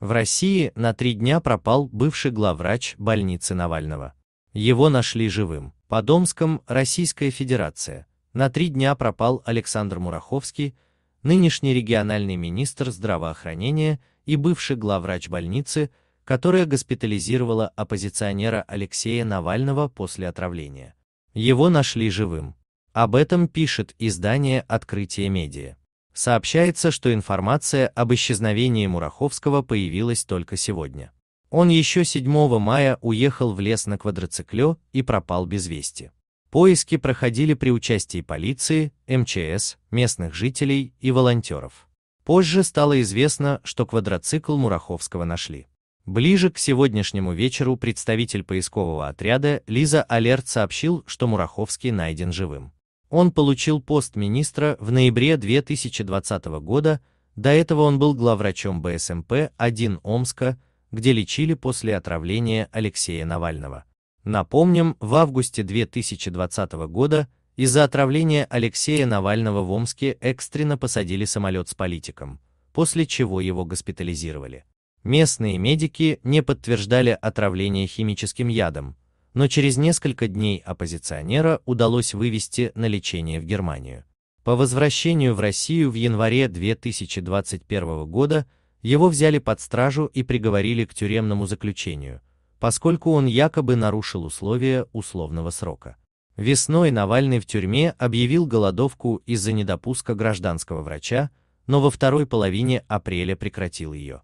В России на три дня пропал бывший главврач больницы Навального. Его нашли живым. По Домском, Российская Федерация. На три дня пропал Александр Мураховский, нынешний региональный министр здравоохранения и бывший главврач больницы, которая госпитализировала оппозиционера Алексея Навального после отравления. Его нашли живым. Об этом пишет издание «Открытие медиа». Сообщается, что информация об исчезновении Мураховского появилась только сегодня. Он еще 7 мая уехал в лес на квадроцикле и пропал без вести. Поиски проходили при участии полиции, МЧС, местных жителей и волонтеров. Позже стало известно, что квадроцикл Мураховского нашли. Ближе к сегодняшнему вечеру представитель поискового отряда Лиза Алерт сообщил, что Мураховский найден живым. Он получил пост министра в ноябре 2020 года, до этого он был главврачом БСМП-1 эм Омска, где лечили после отравления Алексея Навального. Напомним, в августе 2020 года из-за отравления Алексея Навального в Омске экстренно посадили самолет с политиком, после чего его госпитализировали. Местные медики не подтверждали отравление химическим ядом, но через несколько дней оппозиционера удалось вывести на лечение в Германию. По возвращению в Россию в январе 2021 года его взяли под стражу и приговорили к тюремному заключению, поскольку он якобы нарушил условия условного срока. Весной Навальный в тюрьме объявил голодовку из-за недопуска гражданского врача, но во второй половине апреля прекратил ее.